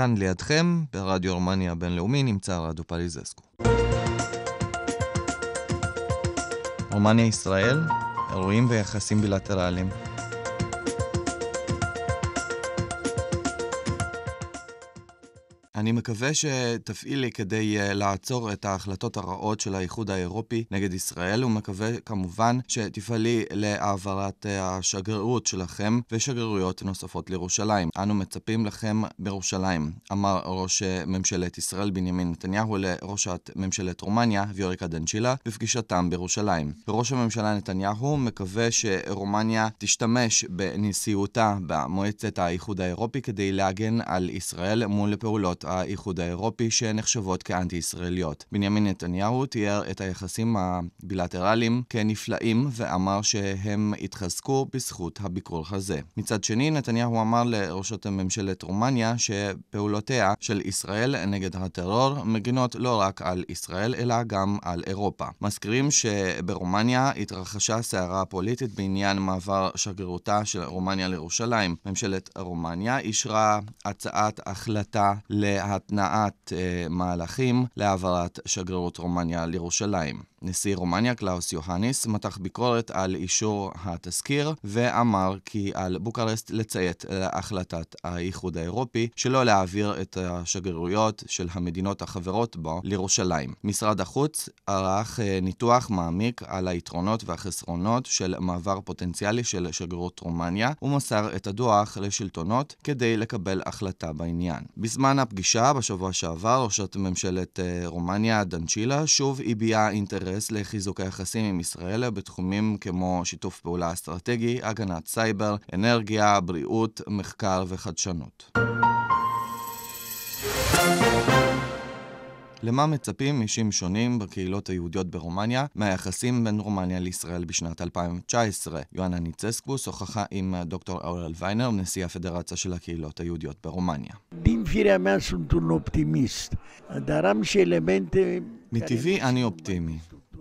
כאן לידכם, ברדיו רומניה הבינלאומי, נמצא רדיו פליזסקו. רומניה-ישראל, אירועים ויחסים בילטרליים. אני מקווה שתפעילי כדי אה, לעצור את ההחלטות הרעות של האיחוד האירופי נגד ישראל, ומקווה כמובן שתפעלי להעברת אה, השגרירות שלכם ושגרירויות נוספות לירושלים. אנו מצפים לכם בירושלים, אמר ראש אה, ממשלת ישראל בנימין נתניהו לראשת ממשלת רומניה, ויוריקה דנצ'ילה, בפגישתם בירושלים. ראש הממשלה נתניהו מקווה שרומניה תשתמש בנשיאותה במועצת האיחוד האירופי כדי להגן על ישראל מול פעולות האיחוד האירופי שנחשבות כאנטי-ישראליות. בנימין נתניהו תיאר את היחסים הבילטרליים כנפלאים ואמר שהם התחזקו בזכות הביקור הזה. מצד שני, נתניהו אמר לראשות ממשלת רומניה שפעולותיה של ישראל נגד הטרור מגינות לא רק על ישראל אלא גם על אירופה. מזכירים שברומניה התרחשה סערה פוליטית בעניין מעבר שגרירותה של רומניה לירושלים. ממשלת רומניה אישרה הצעת החלטה ל... להתנעת אה, מהלכים להעברת שגרירות רומניה לירושלים. נשיא רומניה קלאוס יוהניס מתח ביקורת על אישור התזכיר ואמר כי על בוקרשט לציית להחלטת האיחוד האירופי שלא להעביר את השגרירויות של המדינות החברות בו לירושלים. משרד החוץ ערך אה, ניתוח מעמיק על היתרונות והחסרונות של מעבר פוטנציאלי של שגרירות רומניה ומסר את הדוח לשלטונות כדי לקבל החלטה בעניין. בזמן הפגישה בפגישה בשבוע שעבר, ראשת ממשלת אה, רומניה, דנצ'ילה, שוב הביעה אינטרס לחיזוק היחסים עם ישראל בתחומים כמו שיתוף פעולה אסטרטגי, הגנת סייבר, אנרגיה, בריאות, מחקר וחדשנות. למה מצפים אישים שונים בקהילות היהודיות ברומניה מהיחסים בין רומניה לישראל בשנת 2019. יואנה ניצסקו שוחחה עם אה, דוקטור אורל ויינר, נשיא הפדרציה של הקהילות היהודיות ברומניה. מטבעי אני אופטימי.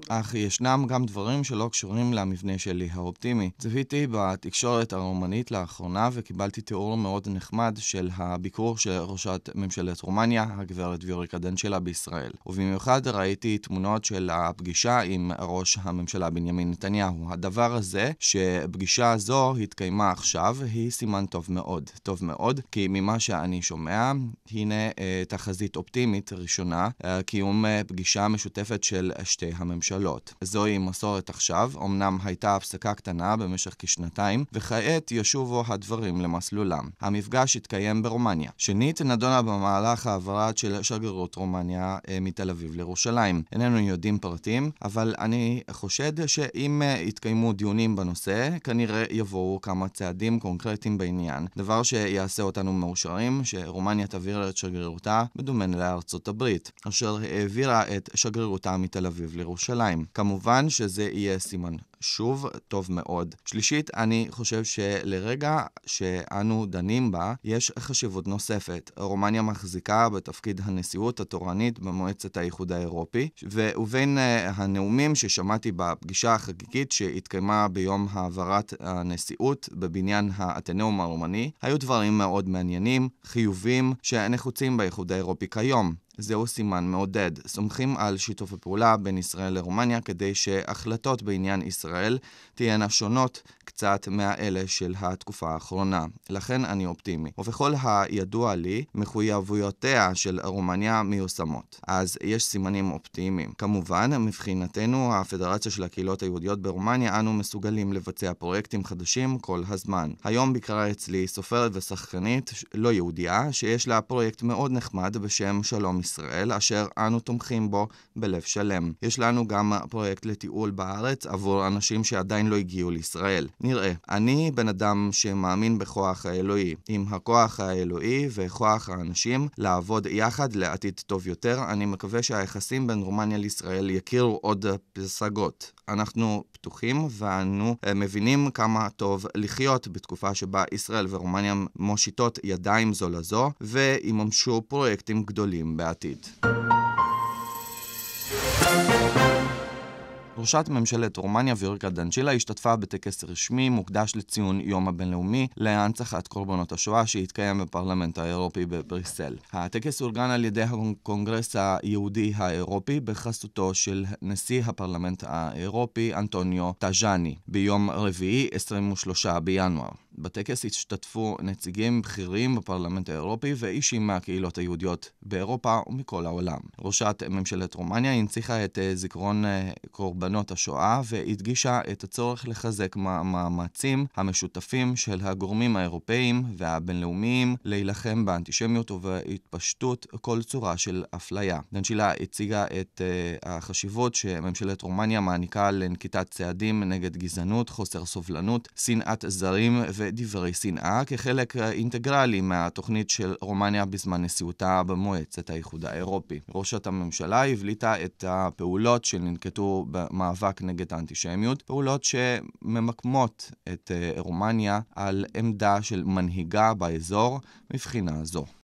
אך ישנם גם דברים שלא קשורים למבנה שלי האופטימי. צפיתי בתקשורת הרומנית לאחרונה וקיבלתי תיאור מאוד נחמד של הביקור של ראשת ממשלת רומניה, הגברת ויוריקה דנצ'לה בישראל. ובמיוחד ראיתי תמונות של הפגישה עם ראש הממשלה בנימין נתניהו. הדבר הזה, שפגישה זו התקיימה עכשיו, היא סימן טוב מאוד. טוב מאוד, כי ממה שאני שומע, הנה אה, תחזית אופטימית ראשונה, אה, קיום אה, פגישה משותפת של שתי הממשלות. ממשלות. זוהי מסורת עכשיו, אמנם הייתה הפסקה קטנה במשך כשנתיים, וכעת ישובו הדברים למסלולם. המפגש התקיים ברומניה. שנית, נדונה במהלך העברה של שגרירות רומניה אה, מתל אביב לירושלים. איננו יודעים פרטים, אבל אני חושד שאם אה, יתקיימו דיונים בנושא, כנראה יבואו כמה צעדים קונקרטיים בעניין, דבר שיעשה אותנו מאושרים שרומניה תעביר את שגרירותה בדומה לארצות הברית, אשר העבירה את שגרירותה מתל אביב לירושלים. 2. כמובן שזה יהיה סימן שוב, טוב מאוד. שלישית, אני חושב שלרגע שאנו דנים בה, יש חשיבות נוספת. רומניה מחזיקה בתפקיד הנשיאות התורנית במועצת האיחוד האירופי, ובין אה, הנאומים ששמעתי בפגישה החגיגית שהתקיימה ביום העברת הנשיאות בבניין האתנאום הרומני, היו דברים מאוד מעניינים, חיובים, שנחוצים באיחוד האירופי כיום. זהו סימן מעודד. סומכים על שיתוף הפעולה בין ישראל לרומניה כדי שהחלטות בעניין ישראל ישראל תהיינה שונות קצת מהאלה של התקופה האחרונה. לכן אני אופטימי. ובכל הידוע לי, מחויבויותיה של רומניה מיושמות. אז יש סימנים אופטימיים. כמובן, מבחינתנו, הפדרציה של הקהילות היהודיות ברומניה, אנו מסוגלים לבצע פרויקטים חדשים כל הזמן. היום ביקרה אצלי סופרת ושחקנית לא יהודייה, שיש לה פרויקט מאוד נחמד בשם שלום ישראל, אשר אנו תומכים בו בלב שלם. יש לנו גם פרויקט לטיול בארץ עבור אנשים... אנשים שעדיין לא הגיעו לישראל. נראה, אני בן אדם שמאמין בכוח האלוהי. עם הכוח האלוהי וכוח האנשים לעבוד יחד לעתיד טוב יותר, אני מקווה שהיחסים בין רומניה לישראל יכירו עוד פסגות. אנחנו פתוחים ואנו אה, מבינים כמה טוב לחיות בתקופה שבה ישראל ורומניה מושיטות ידיים זו לזו ויממשו פרויקטים גדולים בעתיד. ראשת ממשלת רומניה ויורקה דנצ'ילה השתתפה בטקס רשמי מוקדש לציון יום הבינלאומי להנצחת קורבנות השואה שהתקיים בפרלמנט האירופי בבריסל. הטקס אורגן על ידי הקונגרס היהודי האירופי בחסותו של נשיא הפרלמנט האירופי אנטוניו טאז'ני ביום רביעי 23 בינואר. בטקס השתתפו נציגים בכירים בפרלמנט האירופי ואישים מהקהילות היהודיות באירופה ומכל העולם. ראשת ממשלת רומניה הנציחה את אה, זיכרון אה, קורבנות השואה והדגישה את הצורך לחזק מאמצים המשותפים של הגורמים האירופאים והבינלאומיים להילחם באנטישמיות ובהתפשטות כל צורה של אפליה. דנצ'ילה הציגה את אה, החשיבות שממשלת רומניה מעניקה לנקיטת צעדים נגד גזענות, חוסר סובלנות, שנאת זרים ו... ודברי שנאה כחלק אינטגרלי מהתוכנית של רומניה בזמן נשיאותה במועצת האיחוד האירופי. ראשת הממשלה הבליטה את הפעולות שננקטו במאבק נגד האנטישמיות, פעולות שממקמות את אה, רומניה על עמדה של מנהיגה באזור מבחינה זו.